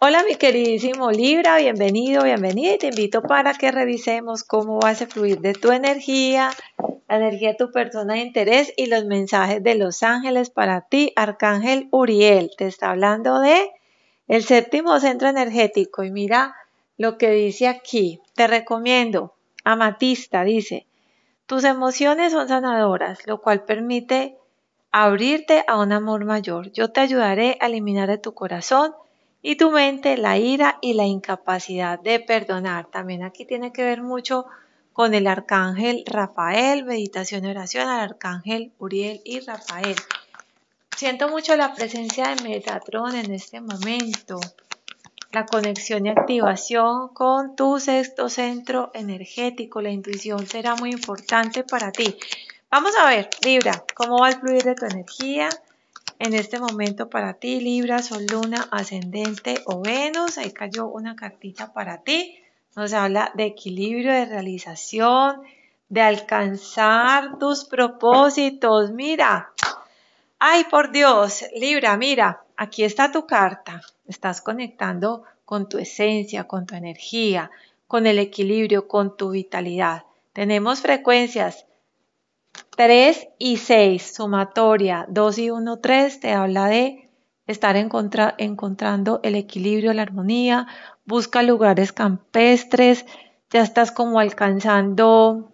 Hola mi queridísimo Libra, bienvenido, bienvenida y te invito para que revisemos cómo vas a fluir de tu energía, la energía de tu persona de interés y los mensajes de los ángeles para ti. Arcángel Uriel te está hablando de el séptimo centro energético y mira lo que dice aquí. Te recomiendo, Amatista dice, tus emociones son sanadoras, lo cual permite abrirte a un amor mayor. Yo te ayudaré a eliminar de tu corazón y tu mente la ira y la incapacidad de perdonar. También aquí tiene que ver mucho con el arcángel Rafael, meditación y oración al arcángel Uriel y Rafael. Siento mucho la presencia de Metatron en este momento, la conexión y activación con tu sexto centro energético, la intuición será muy importante para ti. Vamos a ver, Libra, cómo va a fluir de tu energía, en este momento para ti, Libra, Sol, Luna, Ascendente o Venus. Ahí cayó una cartita para ti. Nos habla de equilibrio, de realización, de alcanzar tus propósitos. Mira, ay por Dios, Libra, mira, aquí está tu carta. Estás conectando con tu esencia, con tu energía, con el equilibrio, con tu vitalidad. Tenemos frecuencias 3 y 6, sumatoria 2 y 1, 3, te habla de estar encontrando el equilibrio, la armonía, busca lugares campestres, ya estás como alcanzando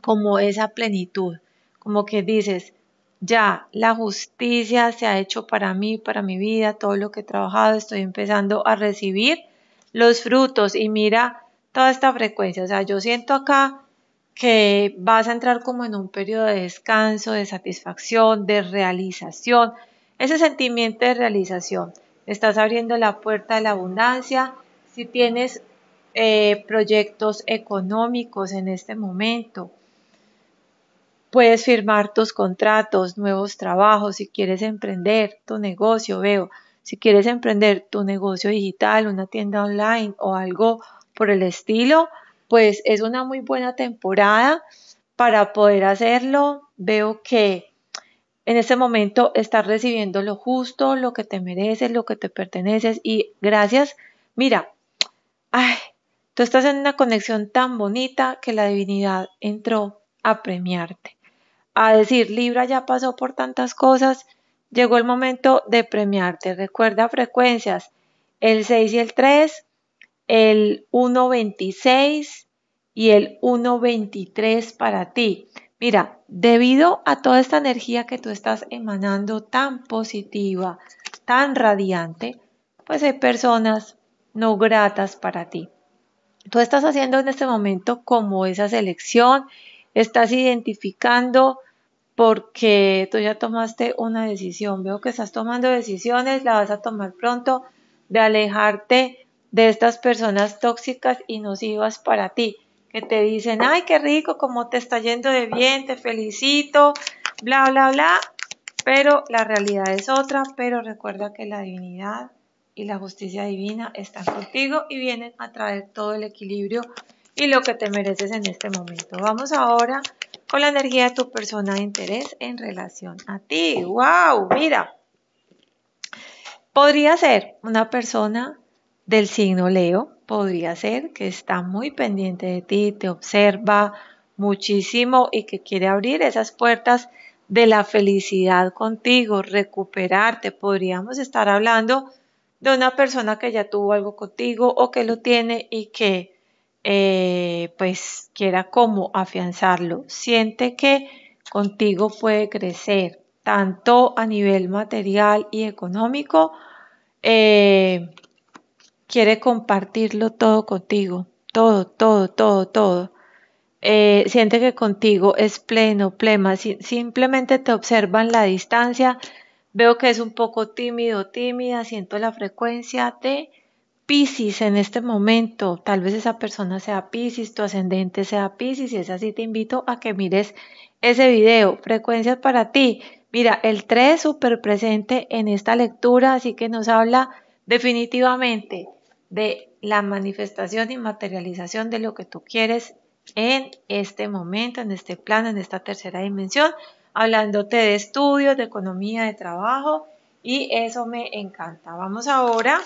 como esa plenitud, como que dices, ya la justicia se ha hecho para mí, para mi vida, todo lo que he trabajado, estoy empezando a recibir los frutos y mira toda esta frecuencia, o sea, yo siento acá que vas a entrar como en un periodo de descanso, de satisfacción, de realización. Ese sentimiento de realización, estás abriendo la puerta a la abundancia. Si tienes eh, proyectos económicos en este momento, puedes firmar tus contratos, nuevos trabajos, si quieres emprender tu negocio, veo, si quieres emprender tu negocio digital, una tienda online o algo por el estilo, pues es una muy buena temporada para poder hacerlo. Veo que en este momento estás recibiendo lo justo, lo que te mereces, lo que te perteneces y gracias. Mira, ay, tú estás en una conexión tan bonita que la divinidad entró a premiarte, a decir, Libra ya pasó por tantas cosas, llegó el momento de premiarte. Recuerda frecuencias, el 6 y el 3, el 1.26 y el 1.23 para ti. Mira, debido a toda esta energía que tú estás emanando tan positiva, tan radiante, pues hay personas no gratas para ti. Tú estás haciendo en este momento como esa selección, estás identificando porque tú ya tomaste una decisión. Veo que estás tomando decisiones, la vas a tomar pronto de alejarte de estas personas tóxicas y nocivas para ti, que te dicen, ay, qué rico, cómo te está yendo de bien, te felicito, bla, bla, bla, pero la realidad es otra, pero recuerda que la divinidad y la justicia divina están contigo y vienen a traer todo el equilibrio y lo que te mereces en este momento. Vamos ahora con la energía de tu persona de interés en relación a ti. ¡Wow! Mira, podría ser una persona del signo Leo, podría ser, que está muy pendiente de ti, te observa muchísimo y que quiere abrir esas puertas de la felicidad contigo, recuperarte. Podríamos estar hablando de una persona que ya tuvo algo contigo o que lo tiene y que eh, pues quiera como afianzarlo. Siente que contigo puede crecer, tanto a nivel material y económico, eh, quiere compartirlo todo contigo, todo, todo, todo, todo. Eh, siente que contigo es pleno, plema, simplemente te observan la distancia, veo que es un poco tímido, tímida, siento la frecuencia de Pisces en este momento, tal vez esa persona sea Pisces, tu ascendente sea Pisces, y es así te invito a que mires ese video, frecuencias para ti. Mira, el 3 súper presente en esta lectura, así que nos habla definitivamente de la manifestación y materialización de lo que tú quieres en este momento, en este plano, en esta tercera dimensión, hablándote de estudios, de economía, de trabajo y eso me encanta. Vamos ahora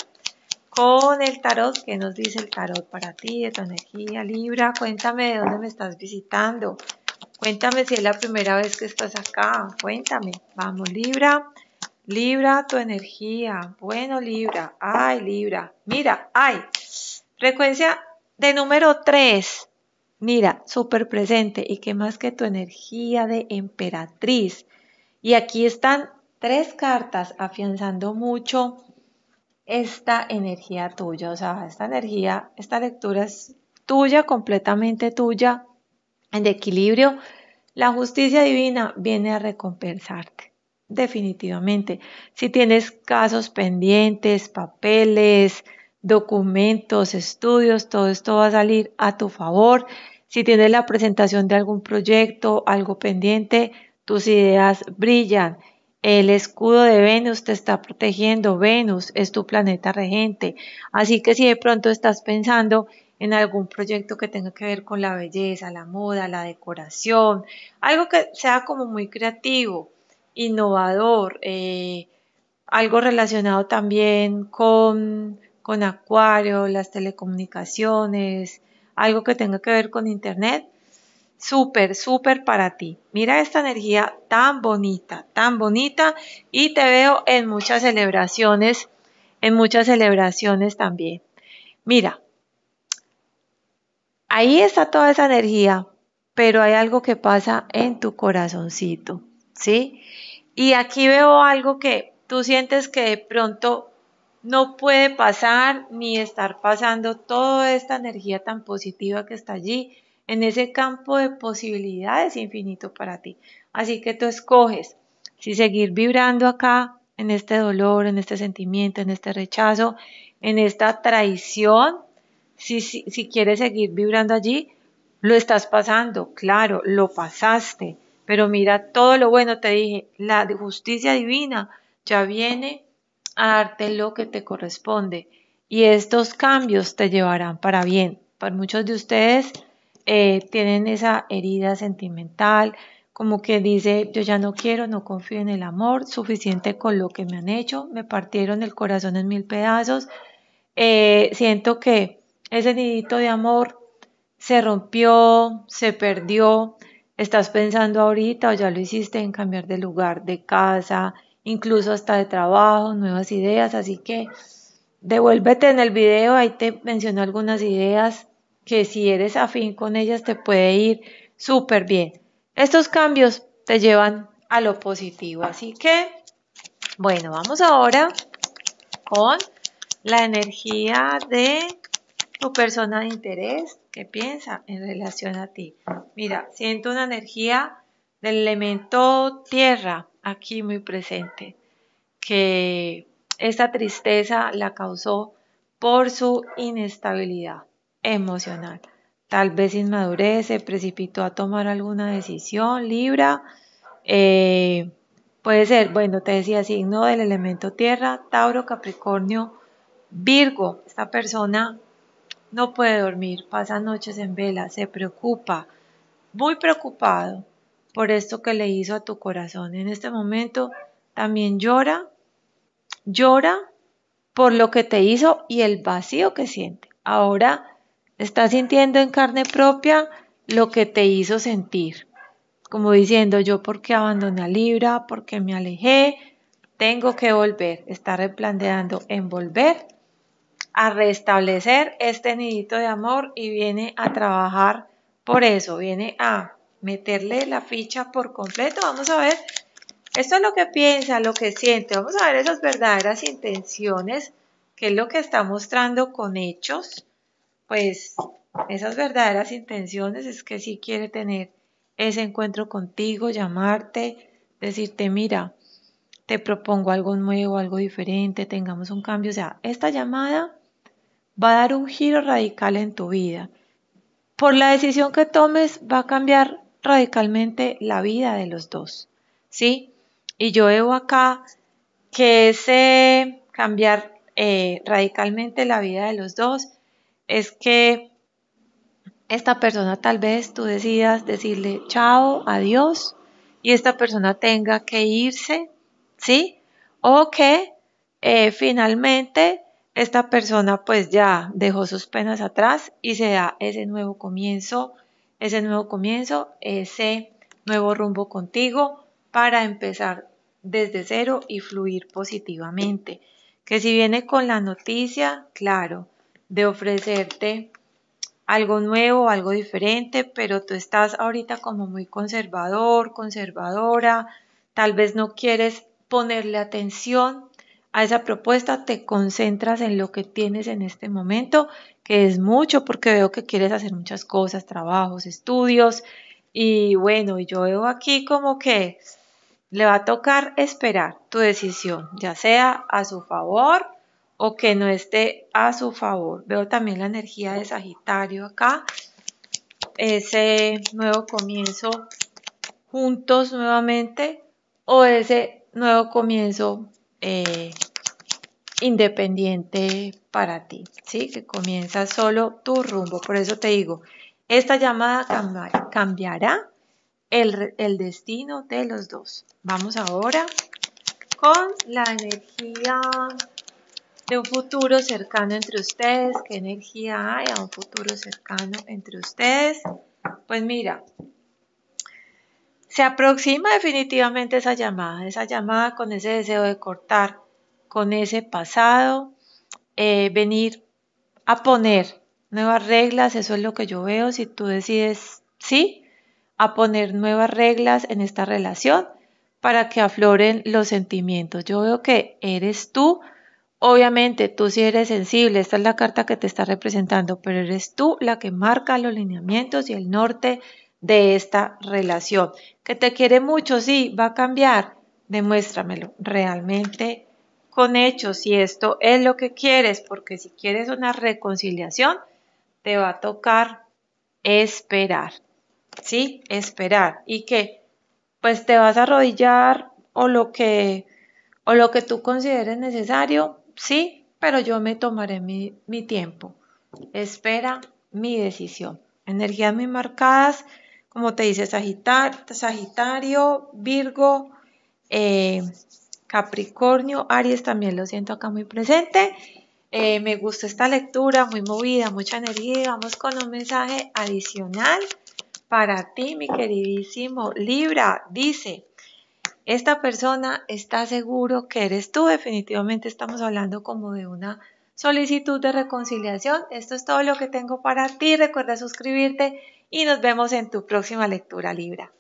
con el tarot, ¿qué nos dice el tarot para ti, de tu energía, Libra, cuéntame de dónde me estás visitando, cuéntame si es la primera vez que estás acá, cuéntame, vamos Libra, Libra, tu energía. Bueno, Libra. Ay, Libra. Mira, ay. Frecuencia de número 3. Mira, súper presente. Y qué más que tu energía de emperatriz. Y aquí están tres cartas afianzando mucho esta energía tuya. O sea, esta energía, esta lectura es tuya, completamente tuya, en equilibrio. La justicia divina viene a recompensarte definitivamente. Si tienes casos pendientes, papeles, documentos, estudios, todo esto va a salir a tu favor. Si tienes la presentación de algún proyecto, algo pendiente, tus ideas brillan. El escudo de Venus te está protegiendo. Venus es tu planeta regente. Así que si de pronto estás pensando en algún proyecto que tenga que ver con la belleza, la moda, la decoración, algo que sea como muy creativo, innovador, eh, algo relacionado también con, con acuario, las telecomunicaciones, algo que tenga que ver con internet, súper, súper para ti. Mira esta energía tan bonita, tan bonita y te veo en muchas celebraciones, en muchas celebraciones también. Mira, ahí está toda esa energía, pero hay algo que pasa en tu corazoncito. ¿sí? Y aquí veo algo que tú sientes que de pronto no puede pasar ni estar pasando toda esta energía tan positiva que está allí en ese campo de posibilidades infinito para ti. Así que tú escoges si seguir vibrando acá en este dolor, en este sentimiento, en este rechazo, en esta traición, si, si quieres seguir vibrando allí, lo estás pasando, claro, lo pasaste, pero mira todo lo bueno, te dije, la justicia divina ya viene a darte lo que te corresponde. Y estos cambios te llevarán para bien. Para pues muchos de ustedes eh, tienen esa herida sentimental, como que dice, yo ya no quiero, no confío en el amor, suficiente con lo que me han hecho, me partieron el corazón en mil pedazos, eh, siento que ese nidito de amor se rompió, se perdió, estás pensando ahorita o ya lo hiciste en cambiar de lugar, de casa, incluso hasta de trabajo, nuevas ideas. Así que devuélvete en el video, ahí te menciono algunas ideas que si eres afín con ellas te puede ir súper bien. Estos cambios te llevan a lo positivo. Así que, bueno, vamos ahora con la energía de persona de interés, que piensa en relación a ti? Mira, siento una energía del elemento tierra aquí muy presente, que esta tristeza la causó por su inestabilidad emocional. Tal vez inmadurez, se precipitó a tomar alguna decisión, Libra. Eh, puede ser, bueno, te decía, signo del elemento tierra, Tauro, Capricornio, Virgo. Esta persona no puede dormir, pasa noches en vela, se preocupa, muy preocupado por esto que le hizo a tu corazón. En este momento también llora, llora por lo que te hizo y el vacío que siente. Ahora está sintiendo en carne propia lo que te hizo sentir. Como diciendo, yo porque abandoné a Libra, porque me alejé, tengo que volver. Está replanteando en volver a restablecer este nidito de amor y viene a trabajar por eso, viene a meterle la ficha por completo. Vamos a ver, esto es lo que piensa, lo que siente, vamos a ver esas verdaderas intenciones, que es lo que está mostrando con hechos, pues esas verdaderas intenciones es que sí quiere tener ese encuentro contigo, llamarte, decirte, mira, te propongo algo nuevo, algo diferente, tengamos un cambio. O sea, esta llamada va a dar un giro radical en tu vida. Por la decisión que tomes va a cambiar radicalmente la vida de los dos, ¿sí? Y yo veo acá que ese cambiar eh, radicalmente la vida de los dos es que esta persona tal vez tú decidas decirle chao, adiós, y esta persona tenga que irse, ¿sí? O que eh, finalmente esta persona pues ya dejó sus penas atrás y se da ese nuevo comienzo, ese nuevo comienzo, ese nuevo rumbo contigo para empezar desde cero y fluir positivamente. Que si viene con la noticia, claro, de ofrecerte algo nuevo, algo diferente, pero tú estás ahorita como muy conservador, conservadora, tal vez no quieres ponerle atención a esa propuesta, te concentras en lo que tienes en este momento, que es mucho porque veo que quieres hacer muchas cosas, trabajos, estudios. Y bueno, yo veo aquí como que le va a tocar esperar tu decisión, ya sea a su favor o que no esté a su favor. Veo también la energía de Sagitario acá, ese nuevo comienzo juntos nuevamente o ese nuevo comienzo eh, independiente para ti, ¿sí? Que comienza solo tu rumbo. Por eso te digo, esta llamada cambiará el, el destino de los dos. Vamos ahora con la energía de un futuro cercano entre ustedes. ¿Qué energía hay a un futuro cercano entre ustedes? Pues mira, se aproxima definitivamente esa llamada, esa llamada con ese deseo de cortar con ese pasado, eh, venir a poner nuevas reglas, eso es lo que yo veo, si tú decides sí, a poner nuevas reglas en esta relación para que afloren los sentimientos. Yo veo que eres tú, obviamente tú sí eres sensible, esta es la carta que te está representando, pero eres tú la que marca los lineamientos y el norte de esta relación. Que te quiere mucho, sí, va a cambiar, demuéstramelo, realmente con hechos si esto es lo que quieres, porque si quieres una reconciliación, te va a tocar esperar, ¿sí? Esperar. Y que, pues te vas a arrodillar o lo que, o lo que tú consideres necesario, sí, pero yo me tomaré mi, tiempo. Espera mi decisión. Energías muy marcadas, como te dice Sagitario, Virgo, eh, Capricornio, Aries también lo siento acá muy presente. Eh, me gustó esta lectura, muy movida, mucha energía. Vamos con un mensaje adicional para ti, mi queridísimo Libra. Dice, esta persona está seguro que eres tú. Definitivamente estamos hablando como de una solicitud de reconciliación. Esto es todo lo que tengo para ti. Recuerda suscribirte y nos vemos en tu próxima lectura, Libra.